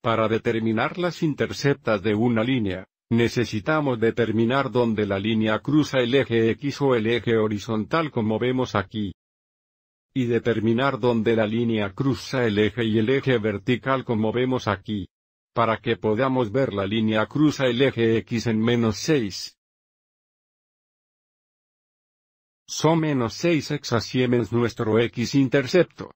Para determinar las interceptas de una línea, necesitamos determinar dónde la línea cruza el eje X o el eje horizontal como vemos aquí. Y determinar dónde la línea cruza el eje y el eje vertical como vemos aquí. Para que podamos ver la línea cruza el eje X en menos 6. So menos 6 es nuestro X intercepto.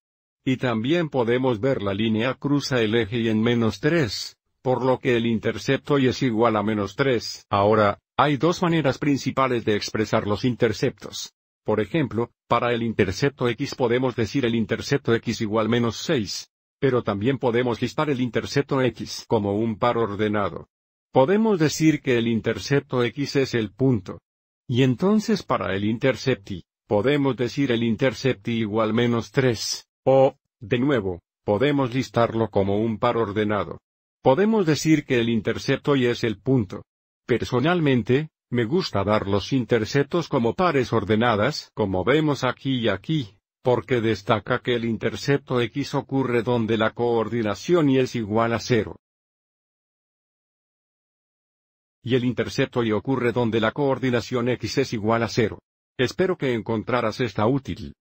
Y también podemos ver la línea cruza el eje y en menos 3, por lo que el intercepto y es igual a menos 3. Ahora, hay dos maneras principales de expresar los interceptos. Por ejemplo, para el intercepto x podemos decir el intercepto x igual menos 6. Pero también podemos listar el intercepto x como un par ordenado. Podemos decir que el intercepto x es el punto. Y entonces para el intercepto y, podemos decir el intercepto y igual menos 3, o, de nuevo, podemos listarlo como un par ordenado. Podemos decir que el intercepto y es el punto. Personalmente, me gusta dar los interceptos como pares ordenadas, como vemos aquí y aquí, porque destaca que el intercepto x ocurre donde la coordinación y es igual a cero. Y el intercepto y ocurre donde la coordinación x es igual a cero. Espero que encontraras esta útil.